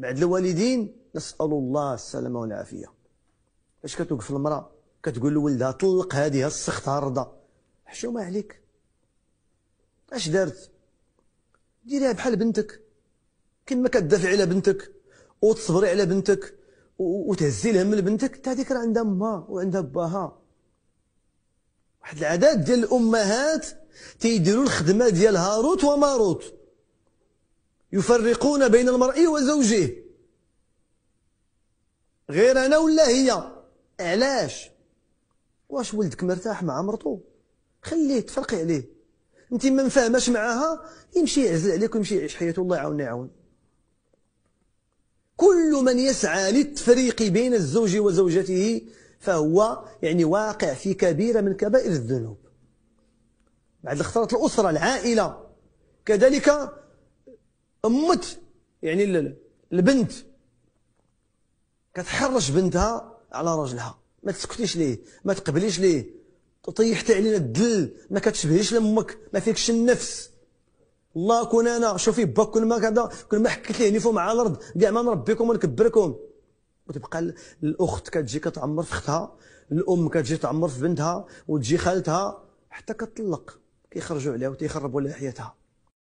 بعد الوالدين نسال الله السلامه والعافيه فاش كتوقف المراه كتقول لولدها طلق هذه السخطه رضا حشومه عليك اش دارت ديريها بحال بنتك كما كتدافعي على بنتك وتصبري على بنتك وتهزي الهم لبنتك حتى هذيك راه عندها امها وعندها باها واحد العدد ديال الامهات تيديروا الخدمه ديال هاروت وماروت يفرقون بين المرء وزوجه غير أنا ولا هي علاش واش ولدك مرتاح مع مرتو خليه تفرقي عليه انت ما مفاهماش معاها يمشي يعزل عليك ويمشي يعيش حياته الله يعاوننا يعاون كل من يسعى للتفريق بين الزوج وزوجته فهو يعني واقع في كبيرة من كبائر الذنوب بعد اختارت الأسرة العائلة كذلك أمت يعني البنت كتحرش بنتها على راجلها ما تسكتيش ليه ما تقبليش ليه طيحتي علينا الدل ما كتشبهيش لامك ما فيكش النفس الله كون انا شوفي باك كون ما كذا كون ما حكيت ليه نيفو مع الارض كاع ما نربيكم ونكبركم وتبقى الاخت كتجي كتعمر في اختها الام كتجي تعمر في بنتها وتجي خالتها حتى كتطلق كيخرجوا عليها وتيخربوا عليها حياتها